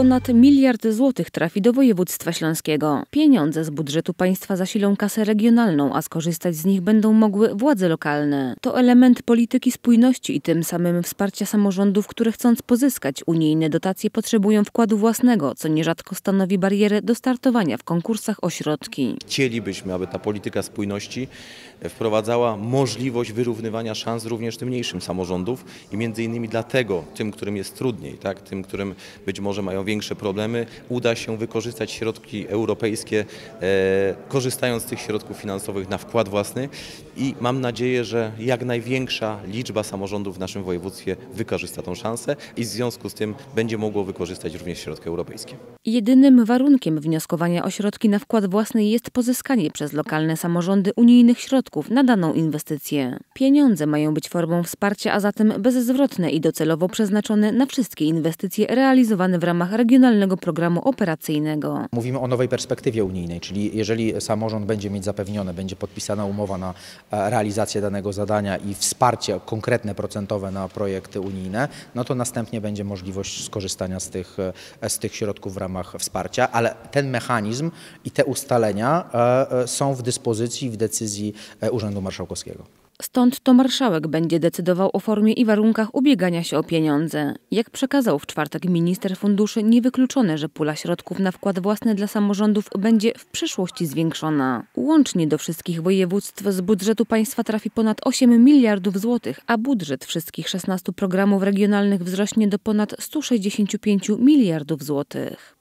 ponad miliard złotych trafi do województwa śląskiego. Pieniądze z budżetu państwa zasilą kasę regionalną, a skorzystać z nich będą mogły władze lokalne. To element polityki spójności i tym samym wsparcia samorządów, które chcąc pozyskać unijne dotacje potrzebują wkładu własnego, co nierzadko stanowi barierę do startowania w konkursach o środki. Chcielibyśmy, aby ta polityka spójności wprowadzała możliwość wyrównywania szans również tym mniejszym samorządów i między innymi dlatego tym, którym jest trudniej, tak, tym, którym być może mają większe problemy, uda się wykorzystać środki europejskie, e, korzystając z tych środków finansowych na wkład własny i mam nadzieję, że jak największa liczba samorządów w naszym województwie wykorzysta tą szansę i w związku z tym będzie mogło wykorzystać również środki europejskie. Jedynym warunkiem wnioskowania o środki na wkład własny jest pozyskanie przez lokalne samorządy unijnych środków na daną inwestycję. Pieniądze mają być formą wsparcia, a zatem bezzwrotne i docelowo przeznaczone na wszystkie inwestycje realizowane w ramach ramach regionalnego programu operacyjnego. Mówimy o nowej perspektywie unijnej, czyli jeżeli samorząd będzie mieć zapewnione, będzie podpisana umowa na e, realizację danego zadania i wsparcie konkretne procentowe na projekty unijne, no to następnie będzie możliwość skorzystania z tych, e, z tych środków w ramach wsparcia, ale ten mechanizm i te ustalenia e, są w dyspozycji, w decyzji Urzędu Marszałkowskiego. Stąd to marszałek będzie decydował o formie i warunkach ubiegania się o pieniądze. Jak przekazał w czwartek minister funduszy, niewykluczone, że pula środków na wkład własny dla samorządów będzie w przyszłości zwiększona. Łącznie do wszystkich województw z budżetu państwa trafi ponad 8 miliardów złotych, a budżet wszystkich 16 programów regionalnych wzrośnie do ponad 165 miliardów złotych.